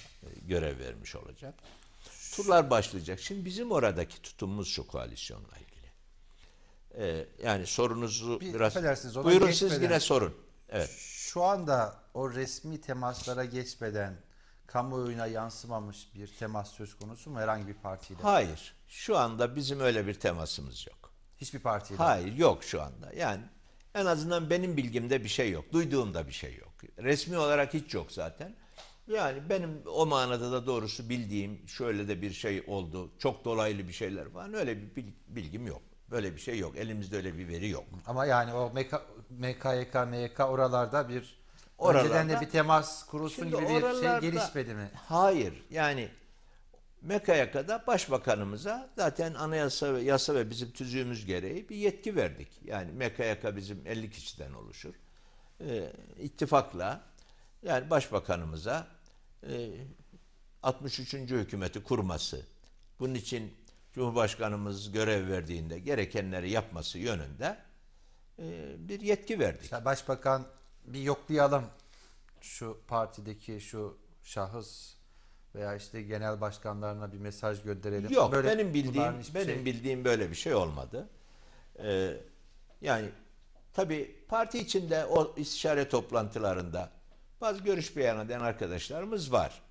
görev vermiş olacak. Turlar başlayacak. Şimdi bizim oradaki tutumumuz şu koalisyonla ilgili. Ee, yani sorunuzu bir, biraz buyurun geçmeden, siz yine sorun. Evet. Şu anda o resmi temaslara geçmeden kamuoyuna yansımamış bir temas söz konusu mu herhangi bir partiyle? Hayır. Şu anda bizim öyle bir temasımız yok. Hiçbir partiyle? Hayır yok şu anda. Yani en azından benim bilgimde bir şey yok. Duyduğumda bir şey yok. Resmi olarak hiç yok zaten. Yani benim o manada da doğrusu bildiğim şöyle de bir şey oldu. Çok dolaylı bir şeyler falan öyle bir bilgim yok. Böyle bir şey yok. Elimizde öyle bir veri yok. Ama yani o MK, MKYK, MYK oralarda bir oralarda, önceden de bir temas kurulsun gibi bir şey gelişmedi mi? Hayır. Yani MKYK'da başbakanımıza zaten anayasa ve yasa ve bizim tüzüğümüz gereği bir yetki verdik. Yani MKYK bizim 50 kişiden oluşur. Ee, ittifakla yani başbakanımıza e, 63. hükümeti kurması. Bunun için Cumhurbaşkanımız görev verdiğinde gerekenleri yapması yönünde e, bir yetki verdik. İşte başbakan bir yoklayalım şu partideki şu şahıs veya işte genel başkanlarına bir mesaj gönderelim. Yok böyle benim bildiğim benim şey... bildiğim böyle bir şey olmadı. Ee, yani tabi parti içinde o istişare toplantılarında bazı görüş beyan eden arkadaşlarımız var.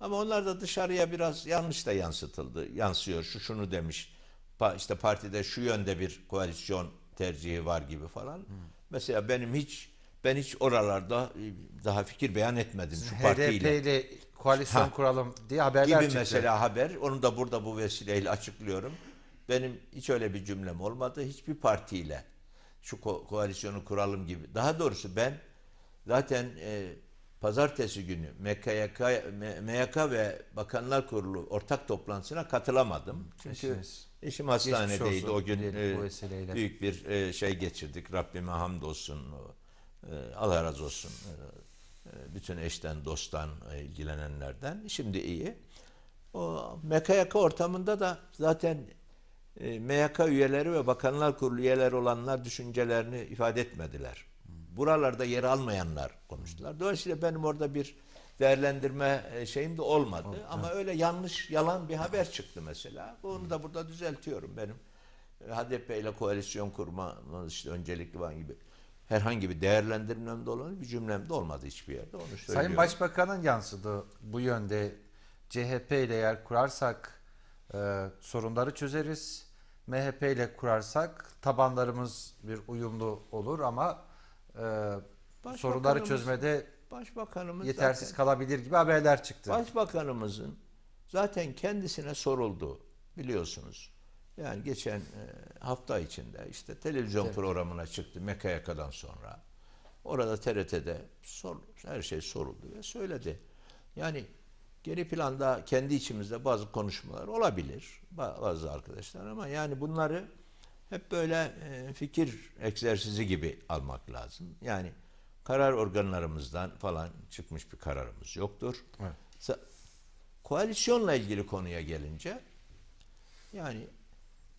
Ama onlar da dışarıya biraz yanlış da yansıtıldı. Yansıyor şu şunu demiş. Pa, işte partide şu yönde bir koalisyon tercihi var gibi falan. Hmm. Mesela benim hiç ben hiç oralarda e, daha fikir beyan etmedim şu HDP partiyle. HDP ile koalisyon ha, kuralım diye haberler gibi çıktı. mesela haber. Onu da burada bu vesileyle açıklıyorum. Benim hiç öyle bir cümlem olmadı. Hiçbir partiyle şu ko koalisyonu kuralım gibi. Daha doğrusu ben zaten e, pazartesi günü MKYK, MYK ve Bakanlar Kurulu ortak toplantısına katılamadım. Çünkü Eşiniz. eşim hastanedeydi o gün. E, büyük bir e, şey geçirdik. Rabbime hamdolsun. E, Allah razı olsun. bütün eşten, dosttan, ilgilenenlerden. Şimdi iyi. O MKYK ortamında da zaten e, MYK üyeleri ve Bakanlar Kurulu üyeleri olanlar düşüncelerini ifade etmediler buralarda yer almayanlar konuştular. Dolayısıyla benim orada bir değerlendirme e, şeyim de olmadı. Evet. Ama öyle yanlış yalan bir haber çıktı mesela. Bunu da burada düzeltiyorum benim. E, HDP ile koalisyon kurmamız işte öncelikli var gibi herhangi bir değerlendirmemde olan bir cümlemde olmadı hiçbir yerde. Onu söylüyorum. Sayın Başbakan'ın yansıdı bu yönde CHP ile yer kurarsak e, sorunları çözeriz. MHP ile kurarsak tabanlarımız bir uyumlu olur ama e, ee, sorunları çözmede başbakanımız yetersiz zaten, kalabilir gibi haberler çıktı. Başbakanımızın zaten kendisine soruldu biliyorsunuz. Yani geçen e, hafta içinde işte televizyon evet. programına çıktı Mekayaka'dan sonra. Orada TRT'de sor, her şey soruldu ve söyledi. Yani geri planda kendi içimizde bazı konuşmalar olabilir bazı arkadaşlar ama yani bunları hep böyle e, fikir egzersizi gibi almak lazım. Yani karar organlarımızdan falan çıkmış bir kararımız yoktur. Evet. Koalisyonla ilgili konuya gelince yani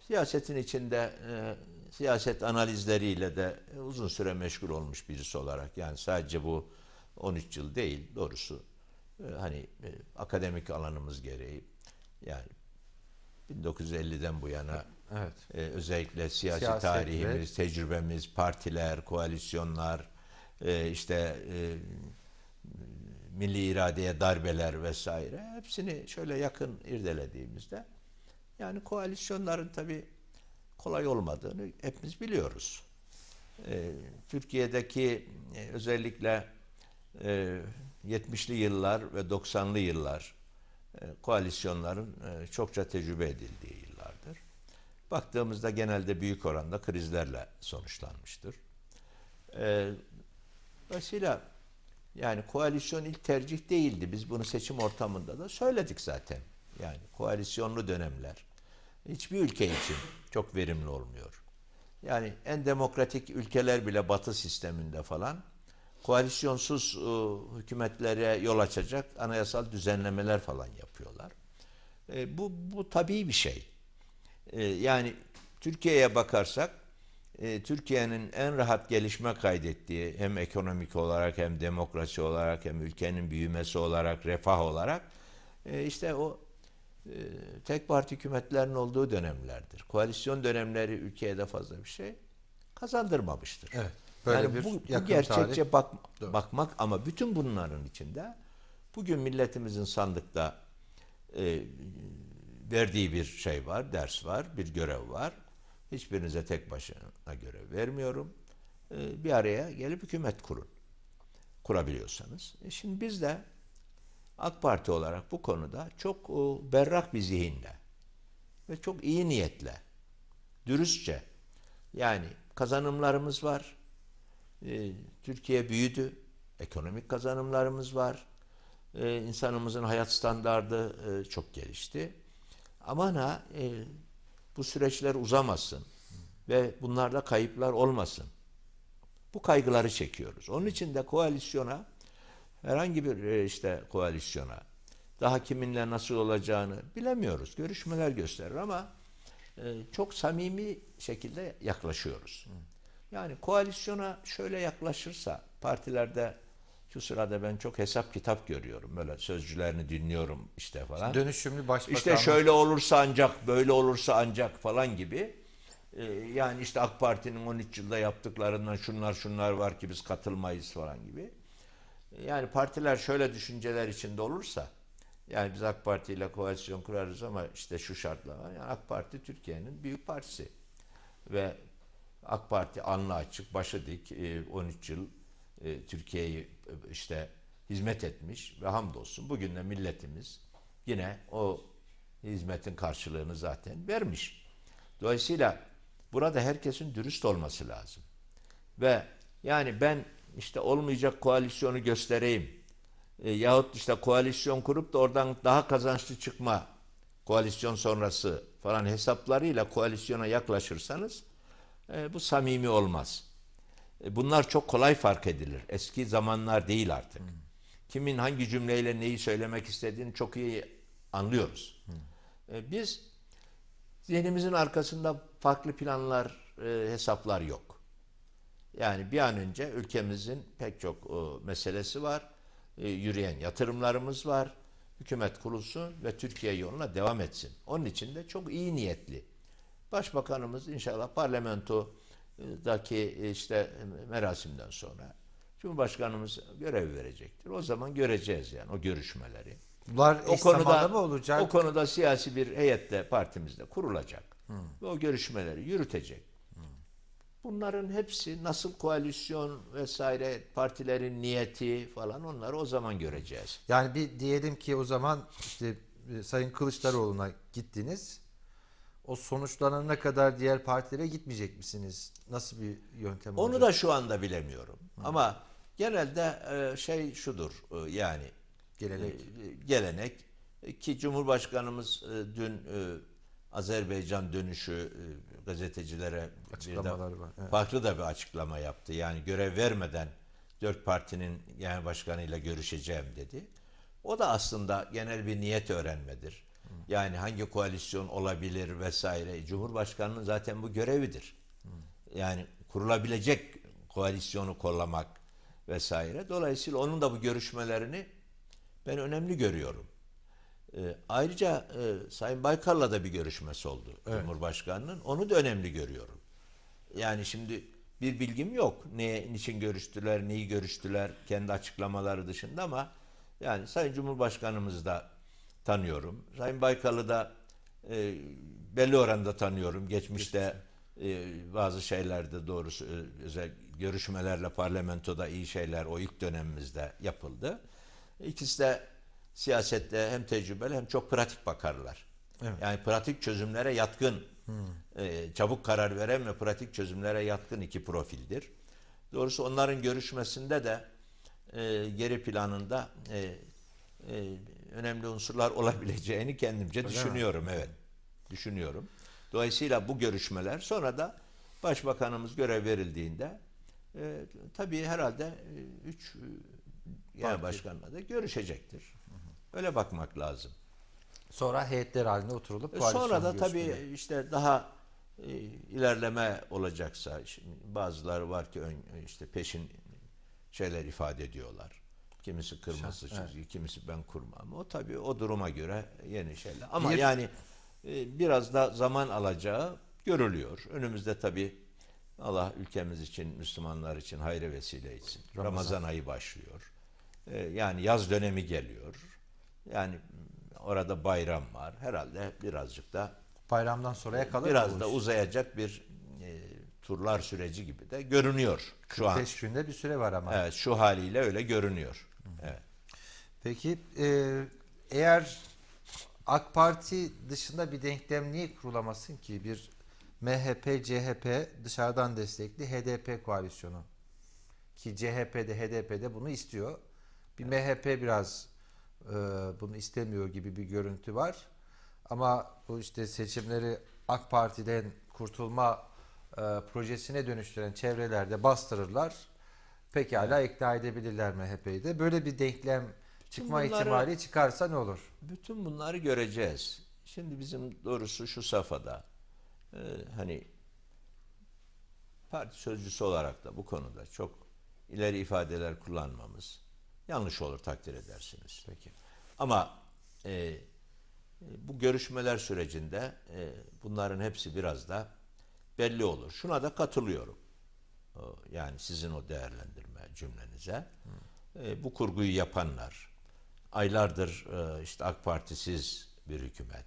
siyasetin içinde e, siyaset analizleriyle de e, uzun süre meşgul olmuş birisi olarak yani sadece bu 13 yıl değil doğrusu e, hani e, akademik alanımız gereği yani 1950'den bu yana Evet. Ee, özellikle siyasi Siyasetle. tarihimiz, tecrübemiz, partiler, koalisyonlar, e, işte e, milli iradeye darbeler vesaire hepsini şöyle yakın irdelediğimizde yani koalisyonların tabi kolay olmadığını hepimiz biliyoruz. Ee, Türkiye'deki e, özellikle e, 70'li yıllar ve 90'lı yıllar e, koalisyonların e, çokça tecrübe edildiği Baktığımızda genelde büyük oranda krizlerle sonuçlanmıştır. Ee, dolayısıyla yani koalisyon ilk tercih değildi. Biz bunu seçim ortamında da söyledik zaten. Yani koalisyonlu dönemler hiçbir ülke için çok verimli olmuyor. Yani en demokratik ülkeler bile batı sisteminde falan koalisyonsuz e, hükümetlere yol açacak anayasal düzenlemeler falan yapıyorlar. E, bu, bu tabii bir şey. Ee, yani Türkiye'ye bakarsak e, Türkiye'nin en rahat gelişme kaydettiği hem ekonomik olarak hem demokrasi olarak hem ülkenin büyümesi olarak refah olarak e, işte o e, tek parti hükümetlerin olduğu dönemlerdir. Koalisyon dönemleri ülkeye de fazla bir şey kazandırmamıştır. Evet. Böyle yani bir bu, bu gerçekçe bak, bakmak ama bütün bunların içinde bugün milletimizin sandıkta e, verdiği bir şey var, ders var, bir görev var. Hiçbirinize tek başına görev vermiyorum. Ee, bir araya gelip hükümet kurun. Kurabiliyorsanız. E, şimdi biz de AK Parti olarak bu konuda çok e, berrak bir zihinle ve çok iyi niyetle, dürüstçe yani kazanımlarımız var. Ee, Türkiye büyüdü. Ekonomik kazanımlarımız var. Ee, insanımızın hayat standardı e, çok gelişti aman ha e, bu süreçler uzamasın ve bunlarda kayıplar olmasın. Bu kaygıları çekiyoruz. Onun için de koalisyona herhangi bir e, işte koalisyona daha kiminle nasıl olacağını bilemiyoruz. Görüşmeler gösterir ama e, çok samimi şekilde yaklaşıyoruz. Yani koalisyona şöyle yaklaşırsa partilerde şu sırada ben çok hesap kitap görüyorum. Böyle sözcülerini dinliyorum işte falan. Dönüşümlü başbakan. İşte şöyle olursa ancak, böyle olursa ancak falan gibi. Ee, yani işte AK Parti'nin 13 yılda yaptıklarından şunlar şunlar var ki biz katılmayız falan gibi. Yani partiler şöyle düşünceler içinde olursa yani biz AK Parti ile koalisyon kurarız ama işte şu şartla var. Yani AK Parti Türkiye'nin büyük partisi. Ve AK Parti anla açık, başı dik 13 e, yıl e, Türkiye'yi e, işte hizmet etmiş ve hamdolsun bugün de milletimiz yine o hizmetin karşılığını zaten vermiş. Dolayısıyla burada herkesin dürüst olması lazım. Ve yani ben işte olmayacak koalisyonu göstereyim e, yahut işte koalisyon kurup da oradan daha kazançlı çıkma koalisyon sonrası falan hesaplarıyla koalisyona yaklaşırsanız e, bu samimi olmaz. E, bunlar çok kolay fark edilir. Eski zamanlar değil artık. Kimin hangi cümleyle neyi söylemek istediğini çok iyi anlıyoruz. E, biz zihnimizin arkasında farklı planlar, e, hesaplar yok. Yani bir an önce ülkemizin pek çok meselesi var. Yürüyen yatırımlarımız var. Hükümet kurulsun ve Türkiye yoluna devam etsin. Onun için de çok iyi niyetli. Başbakanımız inşallah parlamento daki e, işte e, merasimden sonra Cumhurbaşkanımız görev verecektir. O zaman göreceğiz yani o görüşmeleri. Bunlar o konuda mı olacak? O konuda siyasi bir heyette partimizde kurulacak. Hı. Ve o görüşmeleri yürütecek. Hı. Bunların hepsi nasıl koalisyon vesaire partilerin niyeti falan onları o zaman göreceğiz. Yani bir diyelim ki o zaman işte e, Sayın Kılıçdaroğlu'na gittiniz o sonuçlarına ne kadar diğer partilere gitmeyecek misiniz? Nasıl bir yöntem Onu da şu anda bilemiyorum. Hı. Ama genelde e, şey şudur e, yani gelenek e, gelenek ki Cumhurbaşkanımız dün Azerbaycan dönüşü gazetecilere açıklamaları var. Farklı da bir açıklama yaptı. Yani görev vermeden dört partinin yani başkanıyla görüşeceğim dedi. O da aslında genel bir niyet öğrenmedir. Yani hangi koalisyon olabilir vesaire. Cumhurbaşkanının zaten bu görevidir. Yani kurulabilecek koalisyonu kollamak vesaire. Dolayısıyla onun da bu görüşmelerini ben önemli görüyorum. E, ayrıca e, Sayın Baykar'la da bir görüşmesi oldu evet. Cumhurbaşkanının. Onu da önemli görüyorum. Yani şimdi bir bilgim yok. Ne, niçin görüştüler, neyi görüştüler kendi açıklamaları dışında ama yani Sayın Cumhurbaşkanımız da tanıyorum. Sayın Baykal'ı da e, belli oranda tanıyorum. Geçmişte e, bazı şeylerde doğrusu e, özel görüşmelerle parlamentoda iyi şeyler o ilk dönemimizde yapıldı. İkisi de siyasette hem tecrübeli hem çok pratik bakarlar. Evet. Yani pratik çözümlere yatkın, hmm. e, çabuk karar veren ve pratik çözümlere yatkın iki profildir. Doğrusu onların görüşmesinde de e, geri planında e, e, önemli unsurlar olabileceğini kendimce Öyle düşünüyorum. Mi? Evet. Düşünüyorum. Dolayısıyla bu görüşmeler sonra da başbakanımız görev verildiğinde e, tabii herhalde e, üç e, genel başkanla da görüşecektir. Öyle bakmak lazım. Sonra heyetler halinde oturulup e, sonra da tabii işte daha e, ilerleme olacaksa şimdi bazıları var ki ön, işte peşin şeyler ifade ediyorlar. Kimisi kırması Şart, çizgi, evet. kimisi ben kurmam. O tabii o duruma göre yeni şeyler. Ama bir, yani e, biraz da zaman alacağı görülüyor. Önümüzde tabii Allah ülkemiz için, Müslümanlar için hayra vesile etsin. Ramazan, Ramazan ayı başlıyor. E, yani yaz dönemi geliyor. Yani orada bayram var. Herhalde birazcık da bayramdan sonraya kalır. Biraz da uzayacak bir e, turlar süreci gibi de görünüyor şu an. 5 günde bir süre var ama. Evet şu haliyle öyle görünüyor. Evet. Peki e, eğer AK Parti dışında bir denklem niye kurulamasın ki bir MHP, CHP dışarıdan destekli HDP koalisyonu ki CHP'de HDP'de bunu istiyor. Bir evet. MHP biraz e, bunu istemiyor gibi bir görüntü var. Ama bu işte seçimleri AK Parti'den kurtulma e, projesine dönüştüren çevrelerde bastırırlar pekala ikna edebilirler MHP'yi de. Böyle bir denklem çıkma bunları, ihtimali çıkarsa ne olur? Bütün bunları göreceğiz. Şimdi bizim doğrusu şu safhada e, hani parti sözcüsü olarak da bu konuda çok ileri ifadeler kullanmamız yanlış olur takdir edersiniz. Peki. Ama e, e bu görüşmeler sürecinde e, bunların hepsi biraz da belli olur. Şuna da katılıyorum yani sizin o değerlendirme cümlenize e, bu kurguyu yapanlar aylardır e, işte AK Partisiz bir hükümet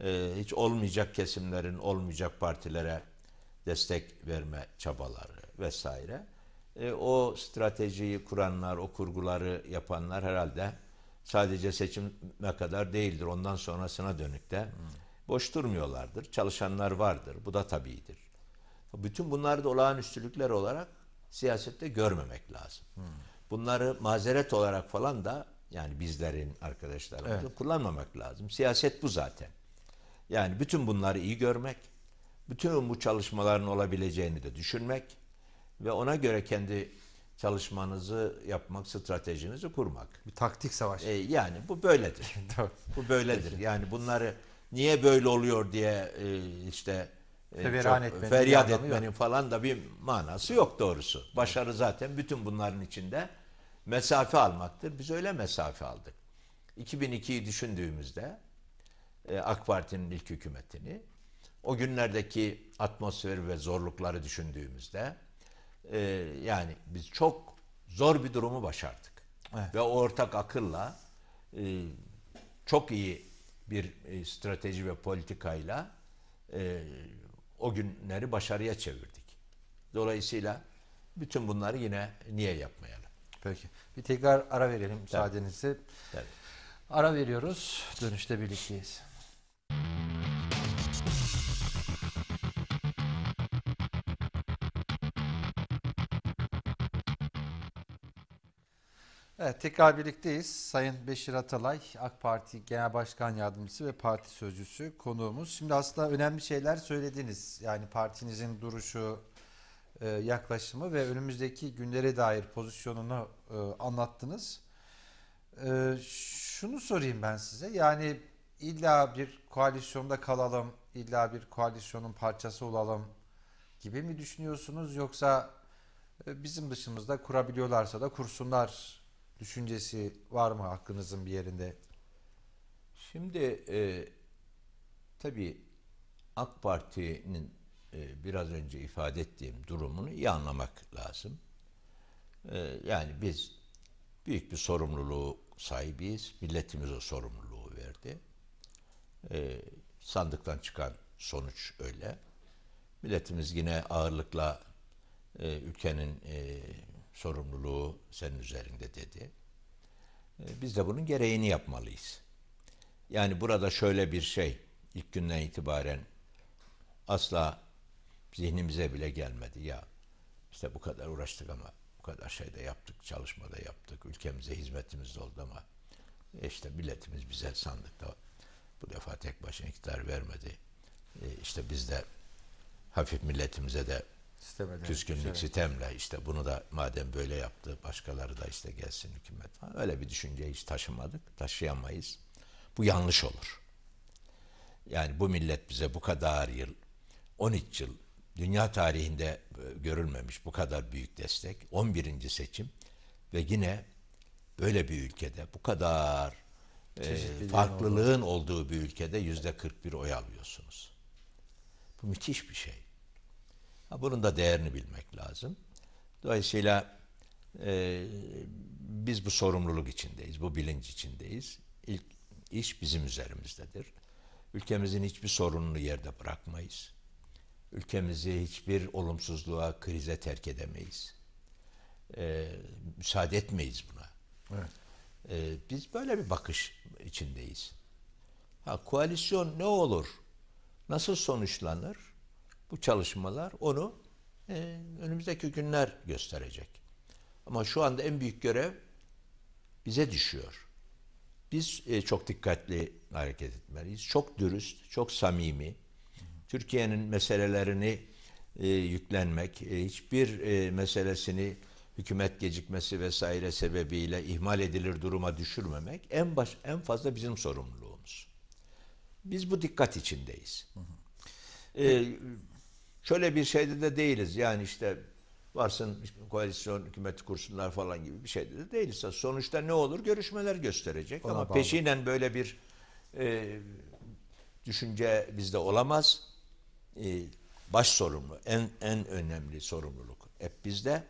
e, hiç olmayacak kesimlerin olmayacak partilere destek verme çabaları vesaire e, o stratejiyi kuranlar o kurguları yapanlar herhalde sadece seçime kadar değildir ondan sonrasına dönük de boş durmuyorlardır çalışanlar vardır bu da tabidir. Bütün bunları da olağanüstülükler olarak siyasette görmemek lazım. Bunları mazeret olarak falan da yani bizlerin arkadaşlarımızın evet. kullanmamak lazım. Siyaset bu zaten. Yani bütün bunları iyi görmek, bütün bu çalışmaların olabileceğini de düşünmek ve ona göre kendi çalışmanızı yapmak, stratejinizi kurmak. Bir taktik savaş. Ee, yani bu böyledir. bu böyledir. Yani bunları niye böyle oluyor diye e, işte ee, Feveran çok etmenin feryat etmenin yok. falan da bir manası yok doğrusu. Başarı zaten bütün bunların içinde mesafe almaktır. Biz öyle mesafe aldık. 2002'yi düşündüğümüzde e, AK Parti'nin ilk hükümetini, o günlerdeki atmosferi ve zorlukları düşündüğümüzde e, yani biz çok zor bir durumu başardık. Evet. Ve ortak akılla e, çok iyi bir strateji ve politikayla o günleri başarıya çevirdik. Dolayısıyla bütün bunları yine niye yapmayalım? Peki. Bir tekrar ara verelim müsaadenizle. Tabii. Ara veriyoruz. Dönüşte birlikteyiz. Evet, tekrar birlikteyiz. Sayın Beşir Atalay, AK Parti Genel Başkan Yardımcısı ve Parti Sözcüsü konuğumuz. Şimdi aslında önemli şeyler söylediniz. Yani partinizin duruşu, e, yaklaşımı ve önümüzdeki günlere dair pozisyonunu e, anlattınız. E, şunu sorayım ben size. Yani illa bir koalisyonda kalalım, illa bir koalisyonun parçası olalım gibi mi düşünüyorsunuz? Yoksa bizim dışımızda kurabiliyorlarsa da kursunlar düşüncesi var mı aklınızın bir yerinde? Şimdi e, tabii AK Parti'nin e, biraz önce ifade ettiğim durumunu iyi anlamak lazım. E, yani biz büyük bir sorumluluğu sahibiyiz. Milletimiz o sorumluluğu verdi. E, sandıktan çıkan sonuç öyle. Milletimiz yine ağırlıkla e, ülkenin e, sorumluluğu senin üzerinde dedi. E, biz de bunun gereğini yapmalıyız. Yani burada şöyle bir şey ilk günden itibaren asla zihnimize bile gelmedi. Ya işte bu kadar uğraştık ama bu kadar şey de yaptık, çalışma da yaptık, ülkemize hizmetimiz de oldu ama e, işte milletimiz bize sandıkta bu defa tek başına iktidar vermedi. E, işte biz de hafif milletimize de Sisteme küskünlük evet. sistemle işte bunu da madem böyle yaptı başkaları da işte gelsin hükümet falan. Öyle bir düşünceyi hiç taşımadık, taşıyamayız. Bu yanlış olur. Yani bu millet bize bu kadar yıl, 13 yıl dünya tarihinde e, görülmemiş bu kadar büyük destek, 11. seçim ve yine böyle bir ülkede bu kadar e, farklılığın olur. olduğu bir ülkede yüzde 41 oy alıyorsunuz. Bu müthiş bir şey. Bunun da değerini bilmek lazım. Dolayısıyla e, biz bu sorumluluk içindeyiz, bu bilinç içindeyiz. İlk iş bizim üzerimizdedir. Ülkemizin hiçbir sorununu yerde bırakmayız. Ülkemizi hiçbir olumsuzluğa, krize terk edemeyiz. E, müsaade etmeyiz buna. Evet. E, biz böyle bir bakış içindeyiz. Ha, koalisyon ne olur? Nasıl sonuçlanır? Bu çalışmalar onu e, önümüzdeki günler gösterecek. Ama şu anda en büyük görev bize düşüyor. Biz e, çok dikkatli hareket etmeliyiz. Çok dürüst, çok samimi. Türkiye'nin meselelerini e, yüklenmek, e, hiçbir e, meselesini hükümet gecikmesi vesaire sebebiyle ihmal edilir duruma düşürmemek en baş en fazla bizim sorumluluğumuz. Biz bu dikkat içindeyiz. Hı hı. Ee, şöyle bir şeyde de değiliz. Yani işte varsın koalisyon hükümeti kursunlar falan gibi bir şeyde de değiliz. Sonuçta ne olur görüşmeler gösterecek. Ona Ama bağlı. peşinen böyle bir e, düşünce bizde olamaz. E, baş sorumlu, en en önemli sorumluluk hep bizde.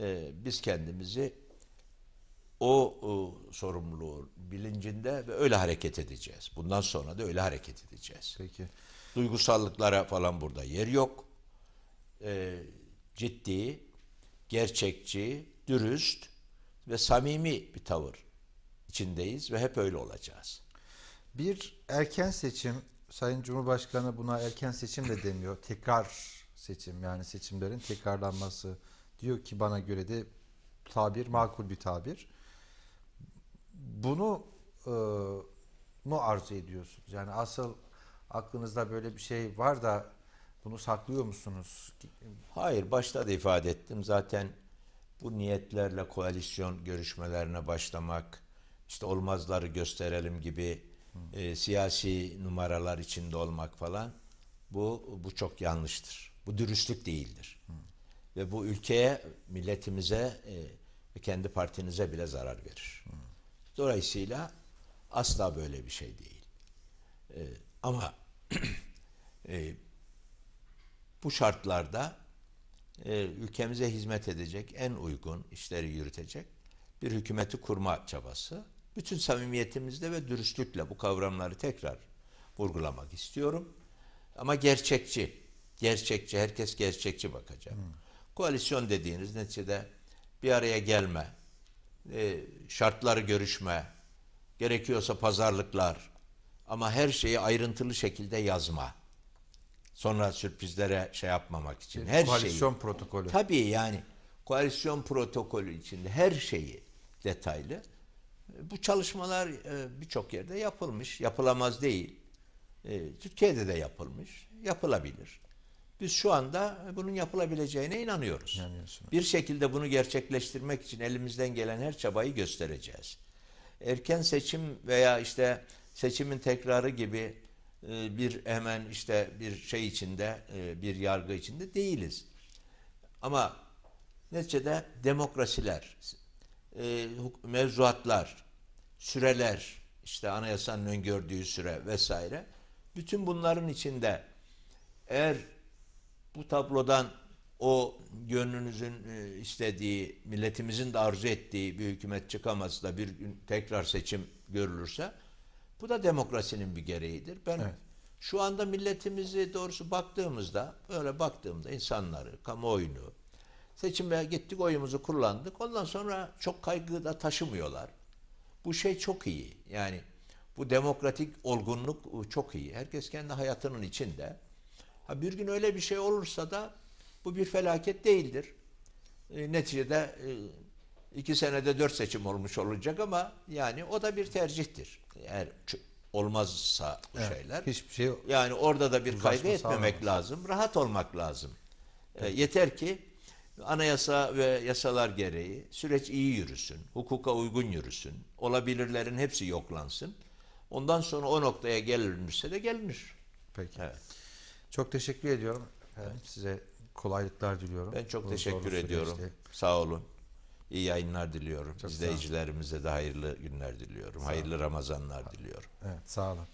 E, biz kendimizi o, o sorumluluğun bilincinde ve öyle hareket edeceğiz. Bundan sonra da öyle hareket edeceğiz. Peki. Duygusallıklara falan burada yer yok. E, ciddi, gerçekçi, dürüst ve samimi bir tavır içindeyiz ve hep öyle olacağız. Bir erken seçim, Sayın Cumhurbaşkanı buna erken seçim de demiyor. Tekrar seçim yani seçimlerin tekrarlanması diyor ki bana göre de tabir makul bir tabir. Bunu e, mu arzu ediyorsunuz? Yani asıl aklınızda böyle bir şey var da bunu saklıyor musunuz? Hayır, başta da ifade ettim. Zaten bu niyetlerle koalisyon görüşmelerine başlamak, işte olmazları gösterelim gibi e, siyasi numaralar içinde olmak falan bu bu çok yanlıştır. Bu dürüstlük değildir. Hı. Ve bu ülkeye, milletimize e, ve kendi partinize bile zarar verir. Hı. Dolayısıyla asla böyle bir şey değil. E, ama e, bu şartlarda e, ülkemize hizmet edecek, en uygun işleri yürütecek bir hükümeti kurma çabası. Bütün samimiyetimizle ve dürüstlükle bu kavramları tekrar vurgulamak istiyorum. Ama gerçekçi, gerçekçi, herkes gerçekçi bakacak. Hmm. Koalisyon dediğiniz neticede bir araya gelme, e, şartları görüşme, gerekiyorsa pazarlıklar, ama her şeyi ayrıntılı şekilde yazma. Sonra sürprizlere şey yapmamak için. Her koalisyon şeyi, protokolü. Tabii yani koalisyon protokolü içinde her şeyi detaylı. Bu çalışmalar e, birçok yerde yapılmış. Yapılamaz değil. E, Türkiye'de de yapılmış. Yapılabilir. Biz şu anda bunun yapılabileceğine inanıyoruz. Bir şekilde bunu gerçekleştirmek için elimizden gelen her çabayı göstereceğiz. Erken seçim veya işte seçimin tekrarı gibi e, bir hemen işte bir şey içinde, e, bir yargı içinde değiliz. Ama neticede demokrasiler, e, mevzuatlar, süreler, işte anayasanın öngördüğü süre vesaire. Bütün bunların içinde eğer bu tablodan o gönlünüzün istediği, milletimizin de arzu ettiği bir hükümet çıkamazsa bir gün tekrar seçim görülürse bu da demokrasinin bir gereğidir. Ben evet. şu anda milletimizi doğrusu baktığımızda böyle baktığımda insanları, kamuoyunu seçime gittik oyumuzu kullandık. Ondan sonra çok kaygı da taşımıyorlar. Bu şey çok iyi. Yani bu demokratik olgunluk e, çok iyi. Herkes kendi hayatının içinde. Ha bir gün öyle bir şey olursa da bu bir felaket değildir. E, neticede e, iki senede dört seçim olmuş olacak ama yani o da bir tercihtir. Eğer olmazsa bu evet, şeyler. Hiçbir şey yok. Yani orada da bir kaygı etmemek lazım. Rahat olmak lazım. Evet. E, yeter ki anayasa ve yasalar gereği süreç iyi yürüsün. Hukuka uygun yürüsün. Olabilirlerin hepsi yoklansın. Ondan sonra o noktaya gelinmişse de gelinir. Peki. Evet. Çok teşekkür ediyorum. Evet. Size kolaylıklar diliyorum. Ben çok Bu teşekkür ediyorum. Süreçte. Sağ olun. İyi yayınlar diliyorum. Çok İzleyicilerimize de hayırlı günler diliyorum. Hayırlı Ramazanlar diliyorum. Evet sağ olun.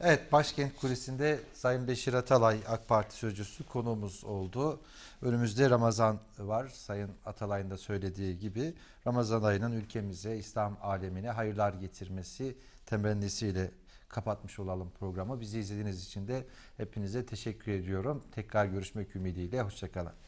Evet başkent kulesinde Sayın Beşir Atalay AK Parti sözcüsü konuğumuz oldu. Önümüzde Ramazan var. Sayın Atalay'ın da söylediği gibi Ramazan ayının ülkemize, İslam alemine hayırlar getirmesi temennisiyle kapatmış olalım programı. Bizi izlediğiniz için de hepinize teşekkür ediyorum. Tekrar görüşmek ümidiyle. Hoşçakalın.